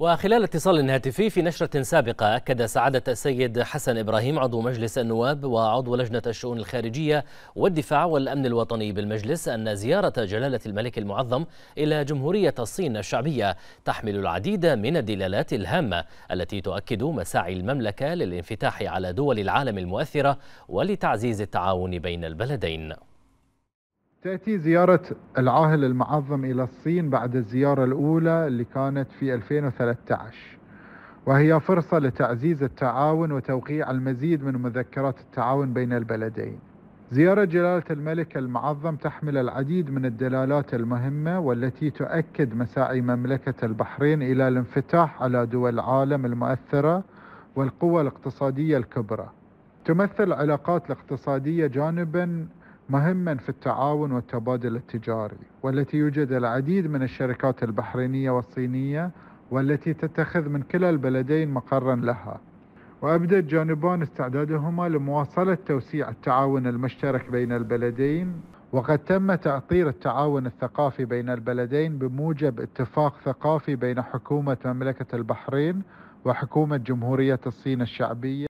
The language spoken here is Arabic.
وخلال اتصال هاتفي في نشرة سابقة أكد سعادة السيد حسن إبراهيم عضو مجلس النواب وعضو لجنة الشؤون الخارجية والدفاع والأمن الوطني بالمجلس أن زيارة جلالة الملك المعظم إلى جمهورية الصين الشعبية تحمل العديد من الدلالات الهامة التي تؤكد مساعي المملكة للانفتاح على دول العالم المؤثرة ولتعزيز التعاون بين البلدين تأتي زيارة العاهل المعظم إلى الصين بعد الزيارة الأولى اللي كانت في 2013 وهي فرصة لتعزيز التعاون وتوقيع المزيد من مذكرات التعاون بين البلدين زيارة جلالة الملك المعظم تحمل العديد من الدلالات المهمة والتي تؤكد مساعي مملكة البحرين إلى الانفتاح على دول العالم المؤثرة والقوى الاقتصادية الكبرى تمثل العلاقات الاقتصادية جانبا مهما في التعاون والتبادل التجاري والتي يوجد العديد من الشركات البحرينية والصينية والتي تتخذ من كلا البلدين مقرا لها وأبدى الجانبان استعدادهما لمواصلة توسيع التعاون المشترك بين البلدين وقد تم تعطير التعاون الثقافي بين البلدين بموجب اتفاق ثقافي بين حكومة مملكة البحرين وحكومة جمهورية الصين الشعبية